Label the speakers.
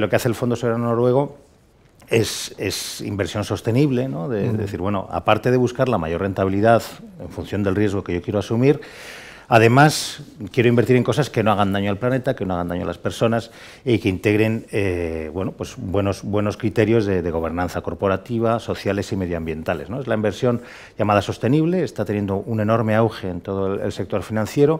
Speaker 1: Lo que hace el Fondo Soberano Noruego es, inversión sostenible, ¿no? de, decir, bueno, aparte de buscar la mayor rentabilidad en función del riesgo que yo quiero asumir, además quiero invertir en cosas que no hagan daño al planeta, que no hagan daño a las personas y que integren eh, bueno, pues buenos, buenos criterios de, gobernanza corporativa, sociales y medioambientales. ¿no? Es la inversión llamada sostenible, está teniendo un enorme auge en todo el sector financiero